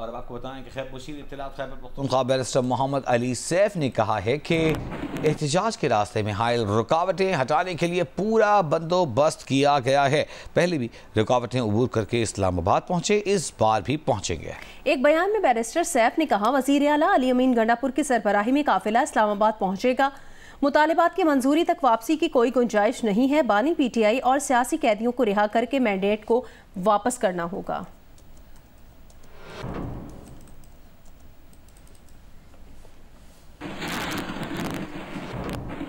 और अब आपको बताएं कि खैर मुशीर इतलात खैबर पख्तनख्वा बैरिस्टर मोहम्मद अली सैफ ने कहा है कि एहतजाज के रास्ते में हायल रुकावटें हटाने के लिए पूरा बंदोबस्त किया गया है पहले भी रुकावटें अबूर करके इस्लामाबाद पहुंचे इस बार भी पहुंचेंगे एक बयान में बैरिस्टर सैफ ने कहा वजीर अला अली अमीन गंडापुर की सरबराही में काफिला इस्लामाबाद पहुँचेगा मुतालबात की मंजूरी तक वापसी की कोई गुंजाइश नहीं है बानी पी टी आई और सियासी कैदियों को रिहा करके मैंडेट को वापस करना होगा